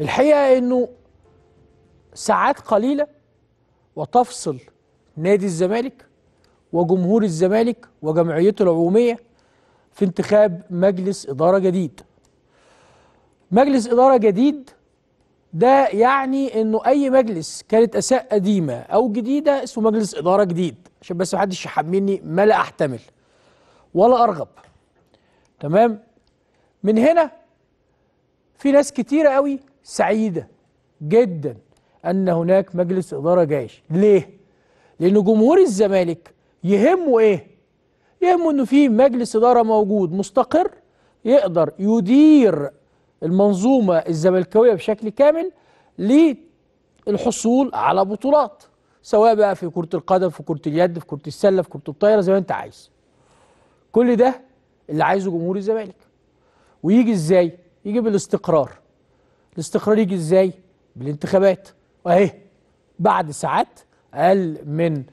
الحقيقه انه ساعات قليله وتفصل نادي الزمالك وجمهور الزمالك وجمعيته العموميه في انتخاب مجلس اداره جديد مجلس اداره جديد ده يعني انه اي مجلس كانت اساء قديمه او جديده اسمه مجلس اداره جديد عشان بس محدش يحملني ما لا احتمل ولا ارغب تمام من هنا في ناس كتيره قوي سعيدة جدا أن هناك مجلس إدارة جيش ليه؟ لأن جمهور الزمالك يهمه إيه؟ يهمه أنه في مجلس إدارة موجود مستقر يقدر يدير المنظومة الزملكاوية بشكل كامل للحصول على بطولات سواء بقى في كرة القدم في كرة اليد في كرة السلة في كرة الطايرة زي ما أنت عايز كل ده اللي عايزه جمهور الزمالك ويجي ازاي يجي بالاستقرار الاستقرار يجي ازاي بالانتخابات اهي بعد ساعات اقل من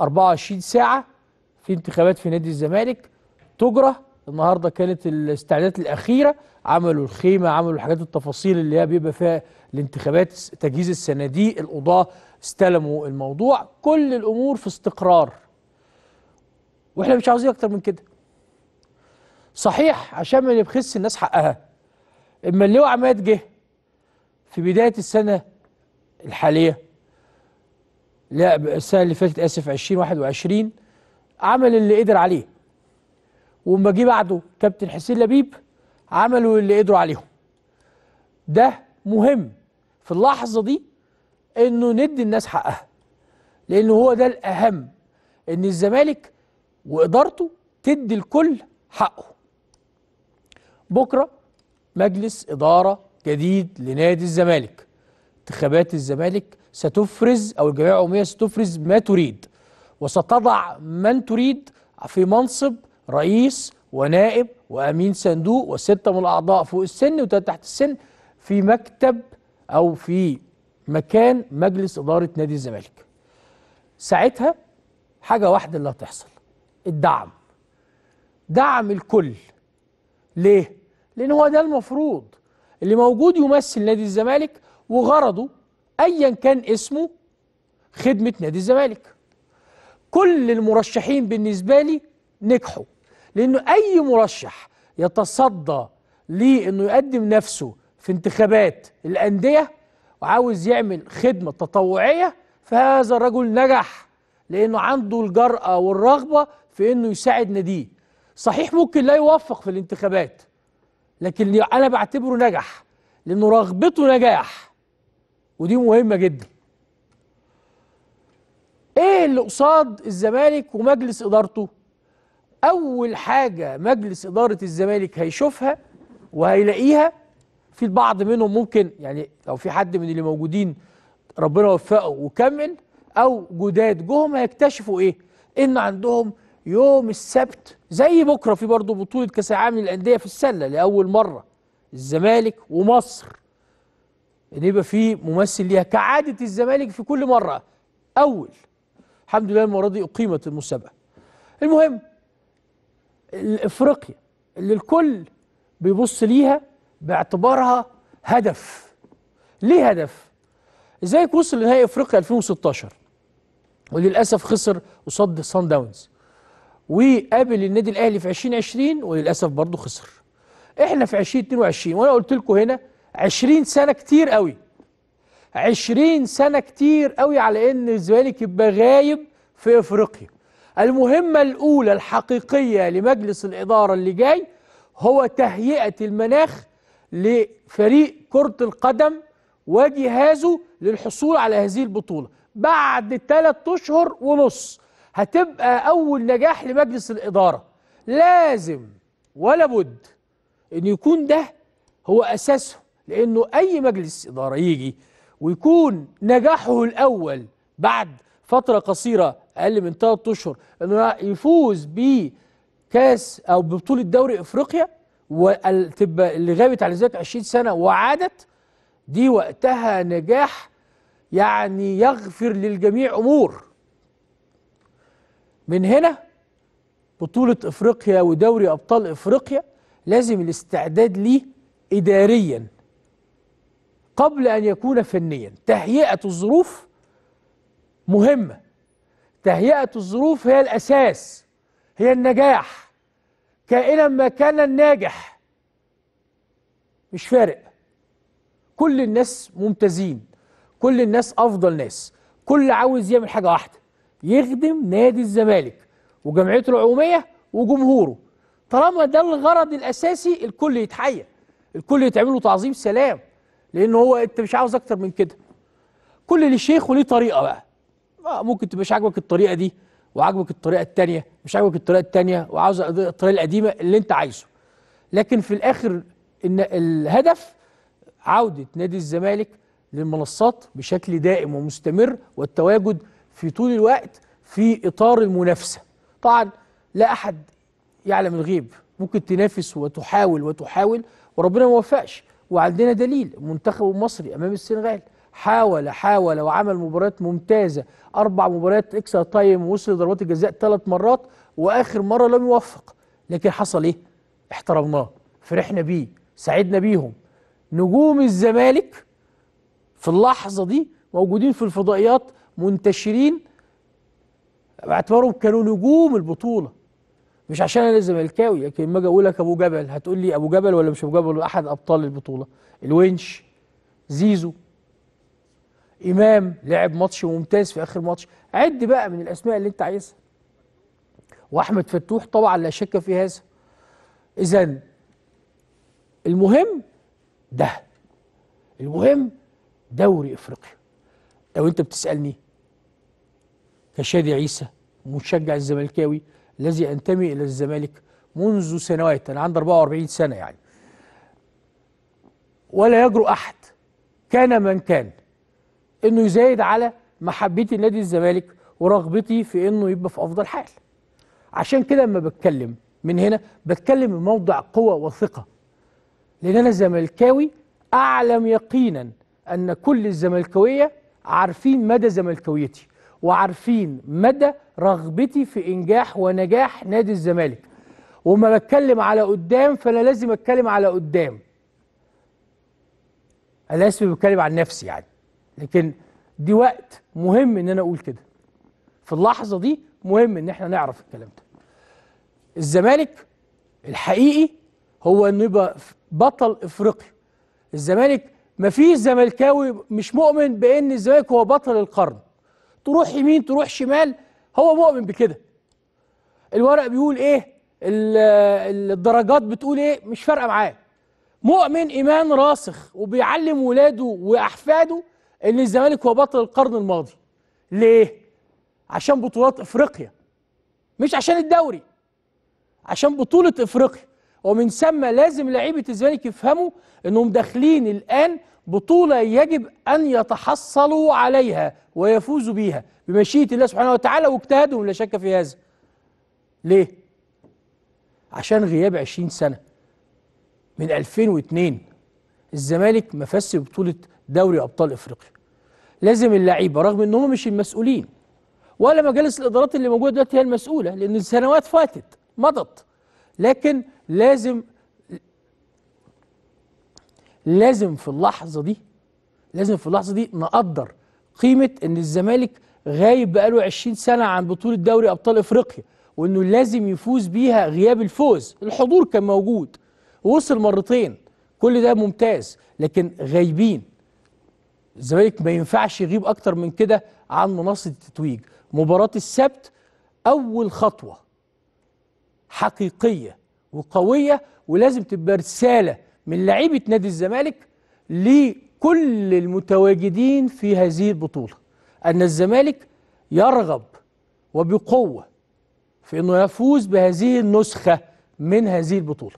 24 ساعه في انتخابات في نادي الزمالك تجرى النهارده كانت الاستعدادات الاخيره عملوا الخيمه عملوا الحاجات التفاصيل اللي هي بيبقى فيها الانتخابات تجهيز الصناديق القضاه استلموا الموضوع كل الامور في استقرار واحنا مش عاوزين اكتر من كده صحيح عشان ما نبخس الناس حقها اما اللواء عماد جه في بداية السنة الحالية لا السنة اللي فاتت آسف 2021 عمل اللي قدر عليه وما جه بعده كابتن حسين لبيب عملوا اللي قدروا عليهم ده مهم في اللحظة دي انه ندي الناس حقها لانه هو ده الاهم ان الزمالك وادارته تدي الكل حقه بكره مجلس اداره جديد لنادي الزمالك انتخابات الزمالك ستفرز أو الجمعية العمومية ستفرز ما تريد وستضع من تريد في منصب رئيس ونائب وأمين صندوق وستة من الأعضاء فوق السن وثلاثة تحت السن في مكتب أو في مكان مجلس إدارة نادي الزمالك ساعتها حاجة واحدة اللي هتحصل الدعم دعم الكل ليه؟ لأن هو ده المفروض اللي موجود يمثل نادي الزمالك وغرضه أيا كان اسمه خدمة نادي الزمالك كل المرشحين بالنسبة لي نجحوا لأنه أي مرشح يتصدى لأنه يقدم نفسه في انتخابات الأندية وعاوز يعمل خدمة تطوعية فهذا الرجل نجح لأنه عنده الجرأة والرغبة في أنه يساعد ناديه صحيح ممكن لا يوفق في الانتخابات لكن انا بعتبره نجح لانه رغبته نجاح ودي مهمه جدا ايه اللي قصاد الزمالك ومجلس ادارته اول حاجه مجلس اداره الزمالك هيشوفها وهيلاقيها في البعض منهم ممكن يعني لو في حد من اللي موجودين ربنا وفقه وكمل او جداد جهم هيكتشفوا ايه ان عندهم يوم السبت زي بكره في برضه بطوله كاس العالم للانديه في السله لاول مره الزمالك ومصر ان يبقى في ممثل ليها كعاده الزمالك في كل مره اول الحمد لله المره دي اقيمت المسابقه المهم افريقيا اللي الكل بيبص ليها باعتبارها هدف ليه هدف ازاي وصل لنهائي افريقيا 2016 وللاسف خسر قصاد صن داونز وقابل النادي الاهلي في 2020 وللاسف برضه خسر احنا في 2022 وانا قلت لكم هنا 20 سنه كتير قوي 20 سنه كتير قوي على ان الزمالك يبقى غايب في افريقيا المهمه الاولى الحقيقيه لمجلس الاداره اللي جاي هو تهيئه المناخ لفريق كره القدم وجهازه للحصول على هذه البطوله بعد ثلاث اشهر ونص هتبقى أول نجاح لمجلس الإدارة لازم ولا بد إن يكون ده هو أساسه لأنه أي مجلس إدارة يجي ويكون نجاحه الأول بعد فترة قصيرة أقل من ثلاث أشهر إنه يفوز بكاس أو ببطولة دوري إفريقيا وتبقى اللي غابت على ذلك 20 سنة وعادت دي وقتها نجاح يعني يغفر للجميع أمور من هنا بطولة افريقيا ودوري ابطال افريقيا لازم الاستعداد ليه اداريا قبل ان يكون فنيا تهيئة الظروف مهمة تهيئة الظروف هي الاساس هي النجاح كائنا ما كان الناجح مش فارق كل الناس ممتازين كل الناس افضل ناس كل عاوز يعمل حاجه واحده يخدم نادي الزمالك وجمعيته العموميه وجمهوره طالما ده الغرض الاساسي الكل يتحيا الكل يتعمل له تعظيم سلام لان هو انت مش عاوز اكتر من كده كل للشيخ وليه طريقه بقى آه، ممكن تبقى مش عاجبك الطريقه دي وعاجبك الطريقه الثانيه مش عاجبك الطريقه الثانيه وعاوز الطريقه القديمه اللي انت عايزه لكن في الاخر ان الهدف عوده نادي الزمالك للمنصات بشكل دائم ومستمر والتواجد في طول الوقت في إطار المنافسة طبعا لا أحد يعلم الغيب ممكن تنافس وتحاول وتحاول وربنا ما وفقش وعندنا دليل المنتخب المصري أمام السنغال حاول حاول وعمل مباريات ممتازة أربع مباريات اكسا تايم ووصل ضربات الجزاء ثلاث مرات وآخر مرة لم يوفق لكن حصل إيه؟ احترمناه فرحنا بيه سعدنا بيهم نجوم الزمالك في اللحظة دي موجودين في الفضائيات منتشرين باعتبارهم كانوا نجوم البطوله مش عشان انا زملكاوي لكن لما اجي اقول لك ابو جبل هتقول لي ابو جبل ولا مش ابو جبل احد ابطال البطوله الونش زيزو امام لعب ماتش ممتاز في اخر ماتش عد بقى من الاسماء اللي انت عايزها واحمد فتوح طبعا لا شك في هذا اذا المهم ده المهم دوري افريقيا لو انت بتسالني كشادي عيسى مشجع الزملكاوي الذي انتمي الى الزمالك منذ سنوات انا عندي 44 سنه يعني ولا يجرؤ احد كان من كان انه يزايد على محبتي لنادي الزمالك ورغبتي في انه يبقى في افضل حال عشان كده لما بتكلم من هنا بتكلم من موضع قوه وثقه لان انا زملكاوي اعلم يقينا ان كل الزملكاويه عارفين مدى زملكاويتي وعارفين مدى رغبتي في إنجاح ونجاح نادي الزمالك وما بتكلم على قدام فأنا لازم أتكلم على قدام أنا آسف بتكلم عن نفسي يعني لكن دي وقت مهم إن أنا أقول كده في اللحظة دي مهم إن إحنا نعرف الكلام ده الزمالك الحقيقي هو إنه يبقى بطل إفريقيا الزمالك مفيش زملكاوي مش مؤمن بإن الزمالك هو بطل القرن تروح يمين تروح شمال هو مؤمن بكده الورق بيقول ايه الدرجات بتقول ايه مش فارقه معاه مؤمن ايمان راسخ وبيعلم ولاده واحفاده ان الزمالك هو بطل القرن الماضي ليه عشان بطولات افريقيا مش عشان الدوري عشان بطوله افريقيا ومن ثم لازم لعيبه الزمالك يفهموا انهم داخلين الان بطولة يجب أن يتحصلوا عليها ويفوزوا بيها بمشيئة الله سبحانه وتعالى واجتهادهم لا شك في هذا ليه؟ عشان غياب 20 سنة من 2002 الزمالك ما فازش ببطولة دوري أبطال إفريقيا لازم اللعيبة رغم أنهم مش المسؤولين ولا مجالس الإدارات اللي موجودة دلوقتي هي المسؤولة لأن السنوات فاتت مضت لكن لازم لازم في اللحظه دي لازم في اللحظه دي نقدر قيمه ان الزمالك غايب بقاله 20 سنه عن بطوله دوري ابطال افريقيا وانه لازم يفوز بيها غياب الفوز الحضور كان موجود وصل مرتين كل ده ممتاز لكن غايبين الزمالك ما ينفعش يغيب اكتر من كده عن منصه التتويج مباراه السبت اول خطوه حقيقيه وقويه ولازم تبقى رساله من لعيبه نادي الزمالك لكل المتواجدين في هذه البطوله ان الزمالك يرغب وبقوه في انه يفوز بهذه النسخه من هذه البطوله